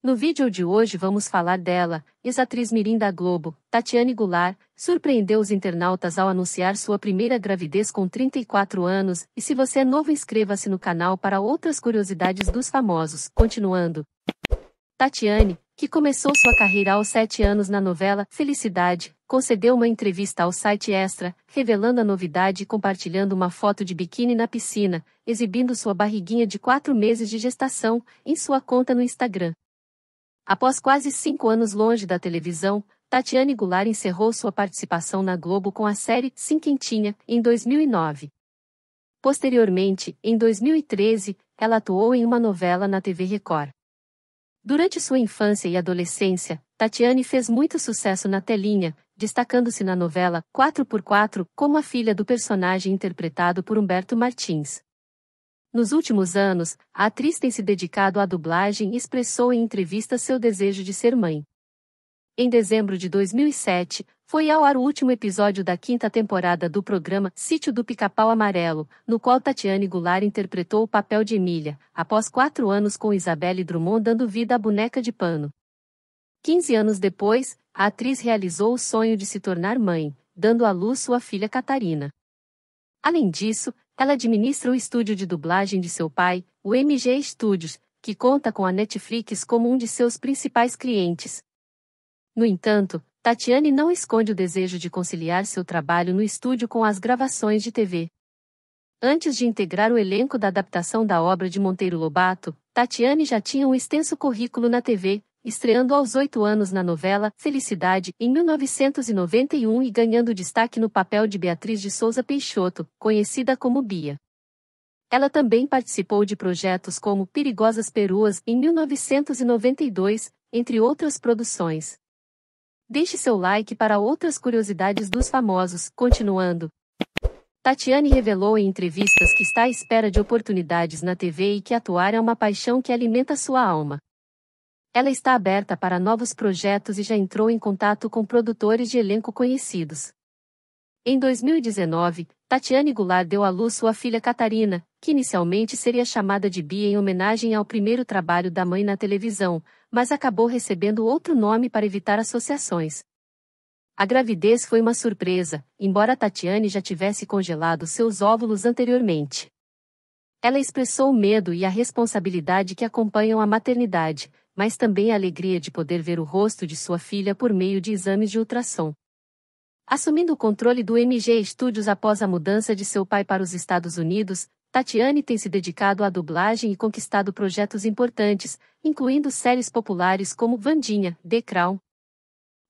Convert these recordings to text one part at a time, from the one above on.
No vídeo de hoje vamos falar dela, ex-atriz mirim da Globo, Tatiane Goulart, surpreendeu os internautas ao anunciar sua primeira gravidez com 34 anos, e se você é novo inscreva-se no canal para outras curiosidades dos famosos. Continuando. Tatiane, que começou sua carreira aos 7 anos na novela Felicidade, concedeu uma entrevista ao site Extra, revelando a novidade e compartilhando uma foto de biquíni na piscina, exibindo sua barriguinha de 4 meses de gestação, em sua conta no Instagram. Após quase cinco anos longe da televisão, Tatiane Goulart encerrou sua participação na Globo com a série Sim Quentinha, em 2009. Posteriormente, em 2013, ela atuou em uma novela na TV Record. Durante sua infância e adolescência, Tatiane fez muito sucesso na telinha, destacando-se na novela 4x4 como a filha do personagem interpretado por Humberto Martins. Nos últimos anos, a atriz tem se dedicado à dublagem e expressou em entrevista seu desejo de ser mãe. Em dezembro de 2007, foi ao ar o último episódio da quinta temporada do programa Sítio do Pica-Pau Amarelo, no qual Tatiane Goulart interpretou o papel de Emília, após quatro anos com Isabelle Drummond dando vida à boneca de pano. Quinze anos depois, a atriz realizou o sonho de se tornar mãe, dando à luz sua filha Catarina. Além disso, ela administra o estúdio de dublagem de seu pai, o MG Studios, que conta com a Netflix como um de seus principais clientes. No entanto, Tatiane não esconde o desejo de conciliar seu trabalho no estúdio com as gravações de TV. Antes de integrar o elenco da adaptação da obra de Monteiro Lobato, Tatiane já tinha um extenso currículo na TV, estreando aos oito anos na novela Felicidade, em 1991 e ganhando destaque no papel de Beatriz de Souza Peixoto, conhecida como Bia. Ela também participou de projetos como Perigosas Peruas, em 1992, entre outras produções. Deixe seu like para outras curiosidades dos famosos, continuando. Tatiane revelou em entrevistas que está à espera de oportunidades na TV e que atuar é uma paixão que alimenta sua alma. Ela está aberta para novos projetos e já entrou em contato com produtores de elenco conhecidos. Em 2019, Tatiane Goulart deu à luz sua filha Catarina, que inicialmente seria chamada de Bia em homenagem ao primeiro trabalho da mãe na televisão, mas acabou recebendo outro nome para evitar associações. A gravidez foi uma surpresa, embora Tatiane já tivesse congelado seus óvulos anteriormente. Ela expressou o medo e a responsabilidade que acompanham a maternidade, mas também a alegria de poder ver o rosto de sua filha por meio de exames de ultrassom. Assumindo o controle do MG Studios após a mudança de seu pai para os Estados Unidos, Tatiane tem se dedicado à dublagem e conquistado projetos importantes, incluindo séries populares como Vandinha, The Crown.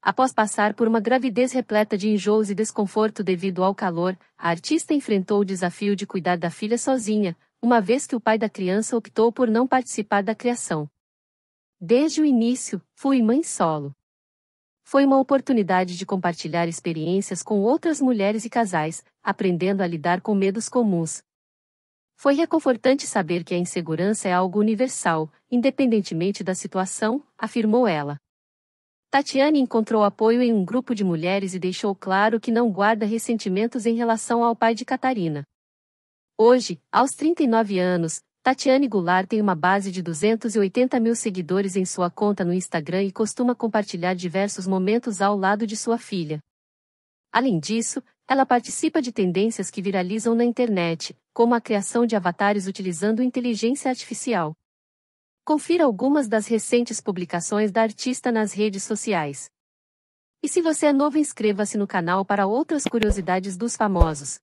Após passar por uma gravidez repleta de enjoos e desconforto devido ao calor, a artista enfrentou o desafio de cuidar da filha sozinha, uma vez que o pai da criança optou por não participar da criação. Desde o início, fui mãe solo. Foi uma oportunidade de compartilhar experiências com outras mulheres e casais, aprendendo a lidar com medos comuns. Foi reconfortante saber que a insegurança é algo universal, independentemente da situação, afirmou ela. Tatiane encontrou apoio em um grupo de mulheres e deixou claro que não guarda ressentimentos em relação ao pai de Catarina. Hoje, aos 39 anos, Tatiane Goulart tem uma base de 280 mil seguidores em sua conta no Instagram e costuma compartilhar diversos momentos ao lado de sua filha. Além disso, ela participa de tendências que viralizam na internet, como a criação de avatares utilizando inteligência artificial. Confira algumas das recentes publicações da artista nas redes sociais. E se você é novo, inscreva-se no canal para outras curiosidades dos famosos.